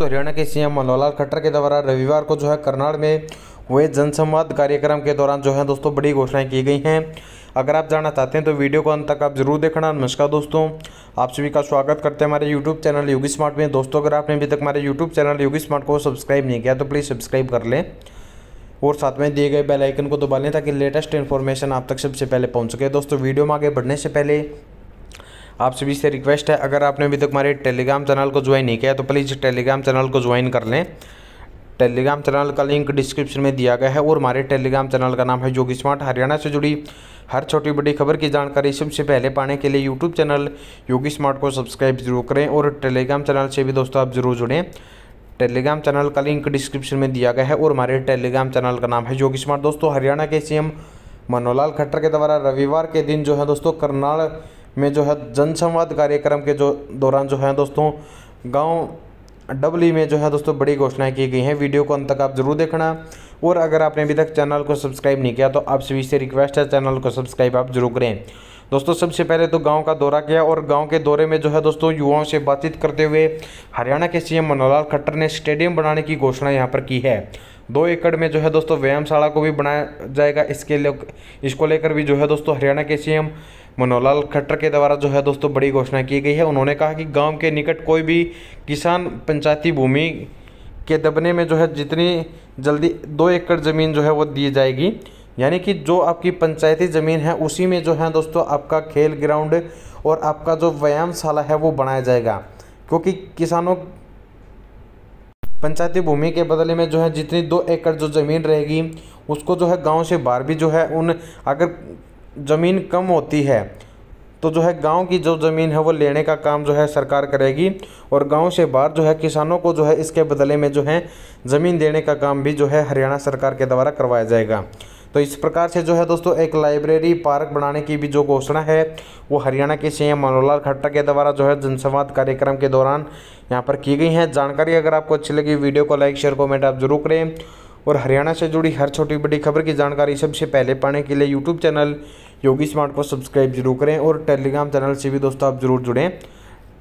दोस्तों हरियाणा के सीएम मनोहर लाल खट्टर के द्वारा रविवार को जो है करनाल में हुए जनसंवाद कार्यक्रम के दौरान जो है दोस्तों बड़ी घोषणाएं की गई हैं अगर आप जानना चाहते हैं तो वीडियो को अंत तक आप जरूर देखना नमस्कार दोस्तों आप सभी का स्वागत करते हैं हमारे यूट्यूब चैनल योगी स्मार्ट में दोस्तों अगर आपने अभी तक हमारे यूट्यूब चैनल योगी स्मार्ट को सब्सक्राइब नहीं किया तो प्लीज़ सब्सक्राइब कर लें और साथ में दिए गए बेल आइकन को दबा लें ताकि लेटेस्ट इन्फॉर्मेशन आप तक सबसे पहले पहुंच सके दोस्तों वीडियो में आगे बढ़ने से पहले आप सभी से रिक्वेस्ट है अगर आपने अभी तक हमारे टेलीग्राम चैनल को ज्वाइन नहीं किया तो प्लीज़ टेलीग्राम चैनल को ज्वाइन कर लें टेलीग्राम चैनल का लिंक डिस्क्रिप्शन में दिया गया है और हमारे टेलीग्राम चैनल का नाम है योगी स्मार्ट हरियाणा से जुड़ी हर छोटी बड़ी खबर की जानकारी सबसे पहले पाने के लिए यूट्यूब चैनल योगी स्मार्ट को सब्सक्राइब जरूर करें और टेलीग्राम चैनल से भी दोस्तों आप जरूर जुड़ें टेलीग्राम चैनल का लिंक डिस्क्रिप्शन में दिया गया है और हमारे टेलीग्राम चैनल का नाम है योगी स्मार्ट दोस्तों हरियाणा के सीएम मनोहर लाल खट्टर के द्वारा रविवार के दिन जो है दोस्तों करनाल में जो है जनसंवाद कार्यक्रम के जो दौरान जो है दोस्तों गाँव डबली में जो है दोस्तों बड़ी घोषणाएँ की गई हैं वीडियो को अंत तक आप ज़रूर देखना और अगर आपने अभी तक चैनल को सब्सक्राइब नहीं किया तो आप सभी से रिक्वेस्ट है चैनल को सब्सक्राइब आप जरूर करें दोस्तों सबसे पहले तो गांव का दौरा किया और गांव के दौरे में जो है दोस्तों युवाओं से बातचीत करते हुए हरियाणा के सीएम मनोहर लाल खट्टर ने स्टेडियम बनाने की घोषणा यहां पर की है दो एकड़ में जो है दोस्तों व्यायामशाला को भी बनाया जाएगा इसके लिए इसको लेकर भी जो है दोस्तों हरियाणा के सीएम मनोहरलाल खट्टर के द्वारा जो है दोस्तों बड़ी घोषणा की गई है उन्होंने कहा कि गांव के निकट कोई भी किसान पंचायती भूमि के दबने में जो है जितनी जल्दी दो एकड़ ज़मीन जो है वो दी जाएगी यानी कि जो आपकी पंचायती ज़मीन है उसी में जो है दोस्तों आपका खेल ग्राउंड और आपका जो व्यायामशाला है वो बनाया जाएगा क्योंकि किसानों पंचायती भूमि के बदले में जो है जितनी दो एकड़ जो ज़मीन रहेगी उसको जो है गाँव से बाहर भी जो है उन अगर ज़मीन कम होती है तो जो है गांव की जो ज़मीन है वो लेने का काम जो है सरकार करेगी और गांव से बाहर जो है किसानों को जो है इसके बदले में जो है ज़मीन देने का काम भी जो है हरियाणा सरकार के द्वारा करवाया जाएगा तो इस प्रकार से जो है दोस्तों एक लाइब्रेरी पार्क बनाने की भी जो घोषणा है वो हरियाणा के सीएम मनोहर खट्टर के द्वारा जो है जनसंवाद कार्यक्रम के दौरान यहाँ पर की गई है जानकारी अगर आपको अच्छी लगी वीडियो को लाइक शेयर कॉमेंट आप जरूर करें और हरियाणा से जुड़ी हर छोटी बड़ी खबर की जानकारी सबसे पहले पाने के लिए यूट्यूब चैनल योगी स्मार्ट को सब्सक्राइब जरूर करें और टेलीग्राम चैनल से भी दोस्तों आप जरूर जुड़ें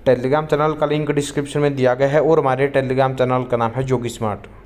टेलीग्राम चैनल का लिंक डिस्क्रिप्शन में दिया गया है और हमारे टेलीग्राम चैनल का नाम है योगी स्मार्ट